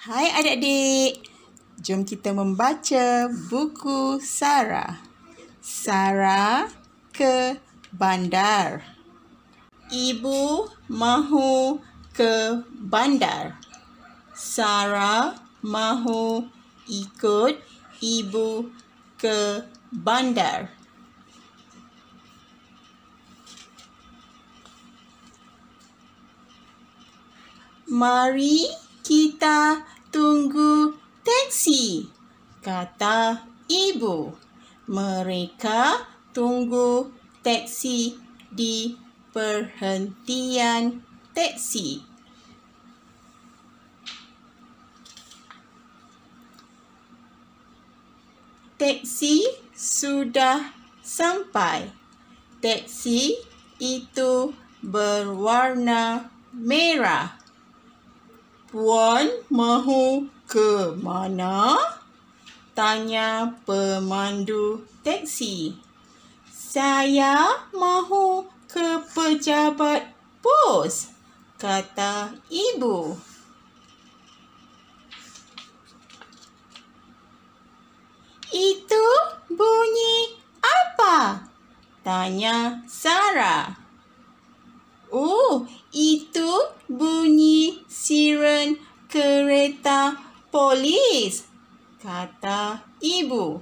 Hai adik-adik. Jom kita membaca buku Sarah. Sarah ke bandar. Ibu mahu ke bandar. Sarah mahu ikut ibu ke bandar. Mari kita tunggu teksi, kata ibu. Mereka tunggu teksi di perhentian teksi. Teksi sudah sampai. Teksi itu berwarna merah. Puan mahu ke mana? Tanya pemandu teksi. Saya mahu ke pejabat pos, kata ibu. Itu bunyi apa? Tanya Sarah. kereta polis, kata ibu.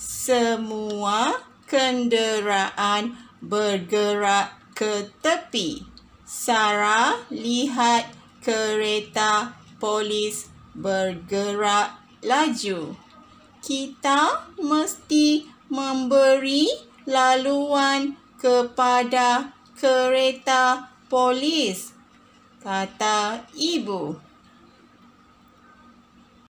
Semua kenderaan bergerak ke tepi. Sarah lihat kereta polis bergerak laju. Kita mesti memberi laluan kepada kereta polis, kata ibu.